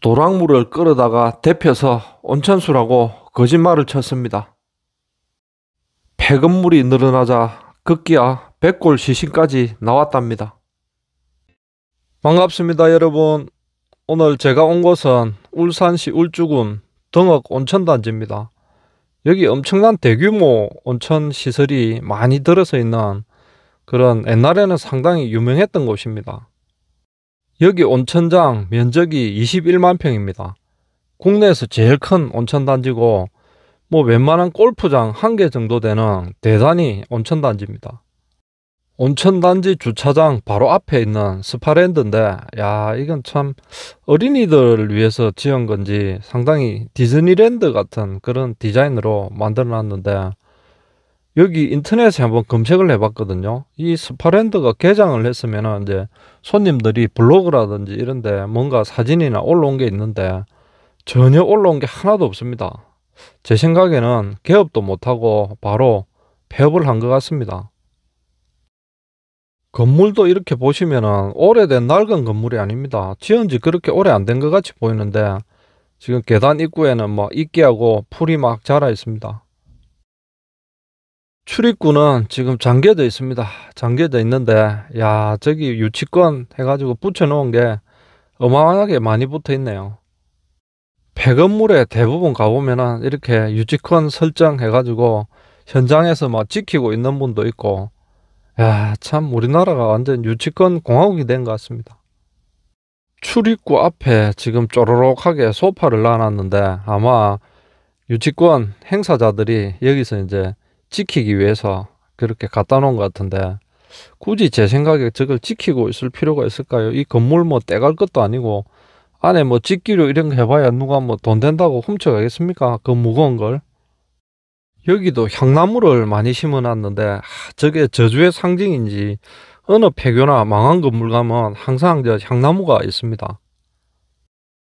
도랑물을 끌어다가 데펴서 온천수라고 거짓말을 쳤습니다. 폐금물이 늘어나자 급기야 백골 시신까지 나왔답니다. 반갑습니다 여러분. 오늘 제가 온 곳은 울산시 울주군 등억 온천단지입니다. 여기 엄청난 대규모 온천 시설이 많이 들어서 있는 그런 옛날에는 상당히 유명했던 곳입니다. 여기 온천장 면적이 21만 평입니다. 국내에서 제일 큰 온천단지고 뭐 웬만한 골프장 한 개 정도 되는 대단히 온천단지입니다. 온천단지 주차장 바로 앞에 있는 스파랜드인데 야 이건 참 어린이들을 위해서 지은 건지 상당히 디즈니랜드 같은 그런 디자인으로 만들어 놨는데 여기 인터넷에 한번 검색을 해봤거든요. 이 스파랜드가 개장을 했으면 이제 손님들이 블로그라든지 이런데 뭔가 사진이나 올라온 게 있는데 전혀 올라온 게 하나도 없습니다. 제 생각에는 개업도 못하고 바로 폐업을 한 것 같습니다. 건물도 이렇게 보시면 오래된 낡은 건물이 아닙니다. 지은 지 그렇게 오래 안 된 것 같이 보이는데 지금 계단 입구에는 뭐 이끼하고 풀이 막 자라 있습니다. 출입구는 지금 잠겨져 있습니다. 잠겨져 있는데 야 저기 유치권 해가지고 붙여놓은 게 어마어마하게 많이 붙어 있네요. 폐건물에 대부분 가보면은 이렇게 유치권 설정해가지고 현장에서 막 지키고 있는 분도 있고 야참 우리나라가 완전 유치권 공화국이 된 것 같습니다. 출입구 앞에 지금 쪼로록하게 소파를 놔놨는데 아마 유치권 행사자들이 여기서 이제 지키기 위해서 그렇게 갖다 놓은 것 같은데 굳이 제 생각에 저걸 지키고 있을 필요가 있을까요? 이 건물 뭐 떼갈 것도 아니고 안에 뭐 집기로 이런 거 해봐야 누가 뭐 돈 된다고 훔쳐가겠습니까? 그 무거운 걸. 여기도 향나무를 많이 심어놨는데 저게 저주의 상징인지 어느 폐교나 망한 건물 가면 항상 저 향나무가 있습니다.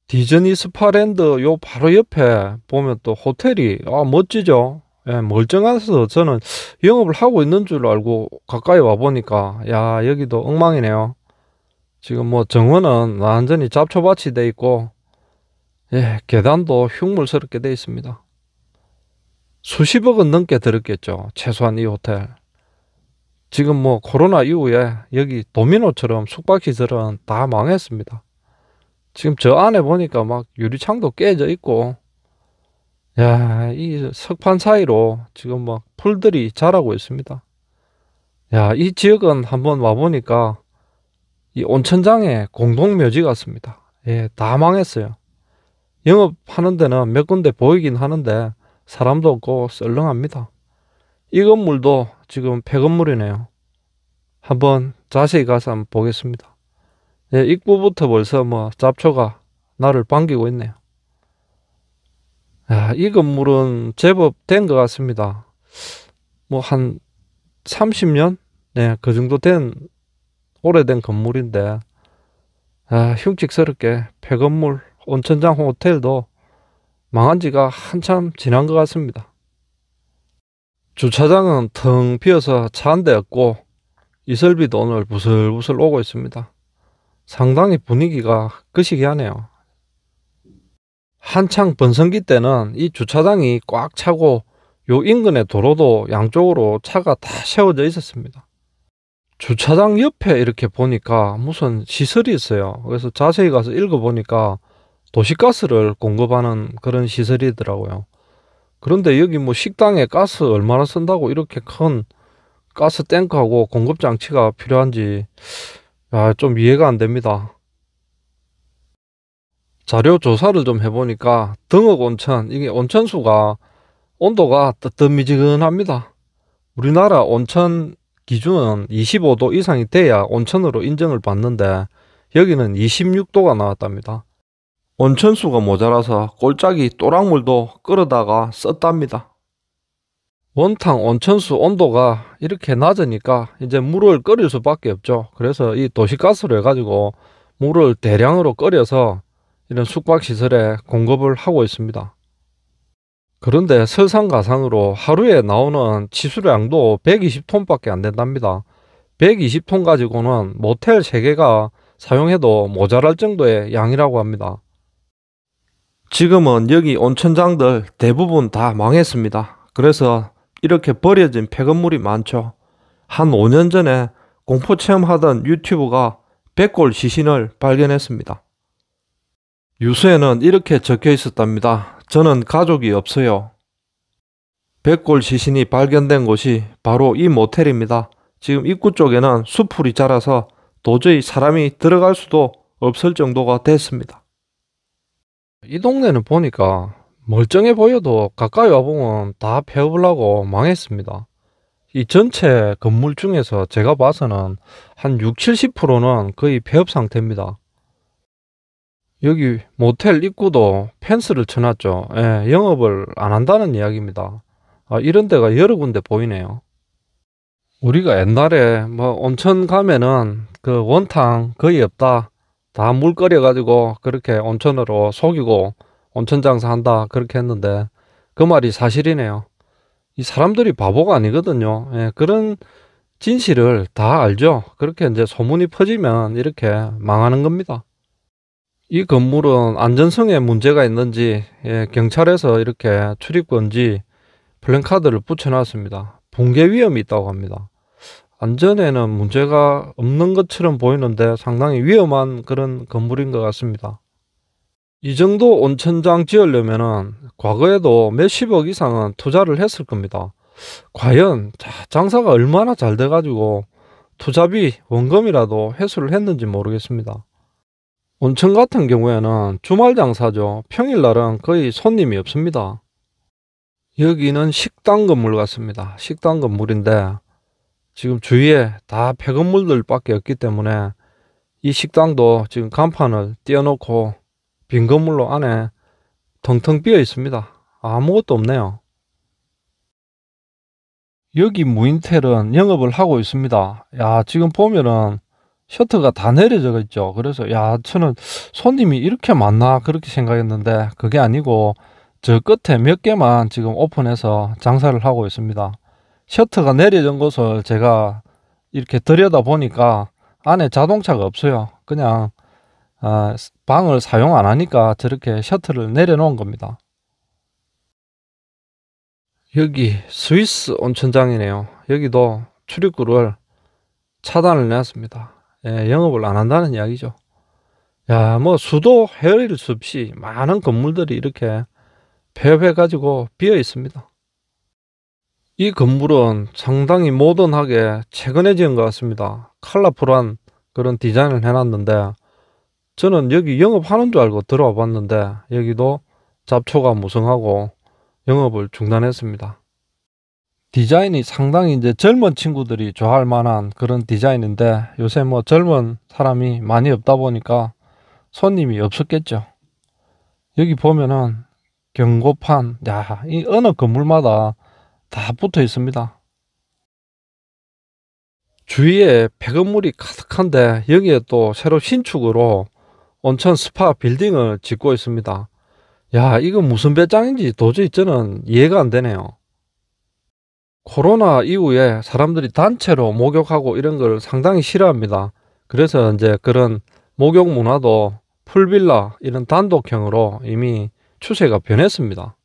디즈니 스파랜드 요 바로 옆에 보면 또 호텔이 아 멋지죠. 예, 멀쩡해서 저는 영업을 하고 있는 줄 알고 가까이 와 보니까 야 여기도 엉망이네요. 지금 뭐 정원은 완전히 잡초밭이 돼 있고 예, 계단도 흉물스럽게 돼 있습니다. 수십억은 넘게 들었겠죠. 최소한 이 호텔. 지금 뭐 코로나 이후에 여기 도미노처럼 숙박시설은 다 망했습니다. 지금 저 안에 보니까 막 유리창도 깨져 있고 야, 이 석판 사이로 지금 막 풀들이 자라고 있습니다. 야, 이 지역은 한번 와보니까 이온천장에 공동묘지 같습니다. 예, 다 망했어요. 영업하는 데는 몇 군데 보이긴 하는데 사람도 없고 썰렁합니다. 이 건물도 지금 폐건물이네요. 한번 자세히 가서 한번 보겠습니다. 예, 입구부터 벌써 뭐 잡초가 나를 반기고 있네요. 아, 이 건물은 제법 된 것 같습니다. 뭐 한 30년? 네, 그 정도 된 오래된 건물인데 아, 흉측스럽게 폐건물 온천장 호텔도 망한 지가 한참 지난 것 같습니다. 주차장은 텅 비어서 차 한 대 없고 이설비도 오늘 부슬부슬 오고 있습니다. 상당히 분위기가 끄 시기하네요. 한창 번성기 때는 이 주차장이 꽉 차고 요 인근의 도로도 양쪽으로 차가 다 세워져 있었습니다. 주차장 옆에 이렇게 보니까 무슨 시설이 있어요. 그래서 자세히 가서 읽어보니까 도시가스를 공급하는 그런 시설이더라고요. 그런데 여기 뭐 식당에 가스 얼마나 쓴다고 이렇게 큰 가스 탱크하고 공급 장치가 필요한지 야, 아, 좀 이해가 안 됩니다. 자료 조사를 좀 해보니까 등억 온천, 이게 온천수가 온도가 뜨뜻미지근합니다. 우리나라 온천 기준은 25도 이상이 돼야 온천으로 인정을 받는데 여기는 26도가 나왔답니다. 온천수가 모자라서 꼴짝이 또랑물도 끓여다가 썼답니다. 원탕 온천수 온도가 이렇게 낮으니까 이제 물을 끓일 수밖에 없죠. 그래서 이 도시가스를 해가지고 물을 대량으로 끓여서 이런 숙박시설에 공급을 하고 있습니다. 그런데 설상가상으로 하루에 나오는 치수량도 120톤밖에 안 된답니다. 120톤 가지고는 모텔 3개가 사용해도 모자랄 정도의 양이라고 합니다. 지금은 여기 온천장들 대부분 다 망했습니다. 그래서 이렇게 버려진 폐건물이 많죠. 한 5년 전에 공포 체험하던 유튜브가 백골 시신을 발견했습니다. 유서에는 이렇게 적혀 있었답니다. 저는 가족이 없어요. 백골 시신이 발견된 곳이 바로 이 모텔입니다. 지금 입구 쪽에는 수풀이 자라서 도저히 사람이 들어갈 수도 없을 정도가 됐습니다. 이 동네는 보니까 멀쩡해 보여도 가까이 와보면 다 폐업을하고 망했습니다. 이 전체 건물 중에서 제가 봐서는 한 6, 70%는 거의 폐업 상태입니다. 여기 모텔 입구도 펜스를 쳐놨죠. 예, 영업을 안 한다는 이야기입니다. 아, 이런 데가 여러 군데 보이네요. 우리가 옛날에 뭐 온천 가면은 그 원탕 거의 없다. 다 물 끓여가지고 그렇게 온천으로 속이고 온천 장사한다. 그렇게 했는데 그 말이 사실이네요. 이 사람들이 바보가 아니거든요. 예, 그런 진실을 다 알죠. 그렇게 이제 소문이 퍼지면 이렇게 망하는 겁니다. 이 건물은 안전성에 문제가 있는지 예, 경찰에서 이렇게 출입건지 플랜카드를 붙여놨습니다. 붕괴 위험이 있다고 합니다. 안전에는 문제가 없는 것처럼 보이는데 상당히 위험한 그런 건물인 것 같습니다. 이 정도 온천장 지으려면 과거에도 몇십억 이상은 투자를 했을 겁니다. 과연 장사가 얼마나 잘 돼가지고 투자비 원금이라도 회수를 했는지 모르겠습니다. 온천 같은 경우에는 주말 장사죠. 평일날은 거의 손님이 없습니다. 여기는 식당 건물 같습니다. 식당 건물인데 지금 주위에 다 폐건물들밖에 없기 때문에 이 식당도 지금 간판을 띄어놓고빈 건물로 안에 텅텅 비어 있습니다. 아무것도 없네요. 여기 무인텔은 영업을 하고 있습니다. 야 지금 보면은 셔터가 다 내려져 있죠. 그래서 야 저는 손님이 이렇게 많나 그렇게 생각했는데 그게 아니고 저 끝에 몇 개만 지금 오픈해서 장사를 하고 있습니다. 셔터가 내려진 곳을 제가 이렇게 들여다 보니까 안에 자동차가 없어요. 그냥 아, 방을 사용 안 하니까 저렇게 셔터를 내려놓은 겁니다. 여기 스위스 온천장이네요. 여기도 출입구를 차단을 내 냈습니다. 예, 영업을 안 한다는 이야기죠. 야, 뭐 수도 헤어릴수 없이 많은 건물들이 이렇게 폐업해 가지고 비어 있습니다. 이 건물은 상당히 모던하게 최근에 지은 것 같습니다. 컬러풀한 그런 디자인을 해놨는데 저는 여기 영업하는 줄 알고 들어와 봤는데 여기도 잡초가 무성하고 영업을 중단했습니다. 디자인이 상당히 이제 젊은 친구들이 좋아할 만한 그런 디자인인데 요새 뭐 젊은 사람이 많이 없다 보니까 손님이 없었겠죠. 여기 보면은 경고판, 야, 이 어느 건물마다 다 붙어 있습니다. 주위에 폐건물이 가득한데 여기에 또 새로 신축으로 온천 스파 빌딩을 짓고 있습니다. 야, 이거 무슨 배짱인지 도저히 저는 이해가 안 되네요. 코로나 이후에 사람들이 단체로 목욕하고 이런 걸 상당히 싫어합니다. 그래서 이제 그런 목욕 문화도 풀빌라 이런 단독형으로 이미 추세가 변했습니다.